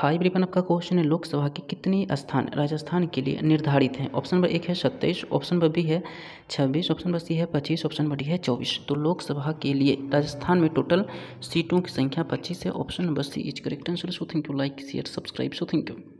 high ब्रिपन आपका question है लोकसभा के कितने स्थान राजस्थान के लिए निर्धारित हैं ऑप्शन नंबर एक है सत्ताईस ऑप्शन नंबर बी है छब्बीस ऑप्शन नंबर सी है पच्चीस ऑप्शन नंबर डी है चौबीस तो लोकसभा के लिए राजस्थान में टोटल सीटों की संख्या पच्चीस है option number C is correct answer so thank you like share subscribe so thank you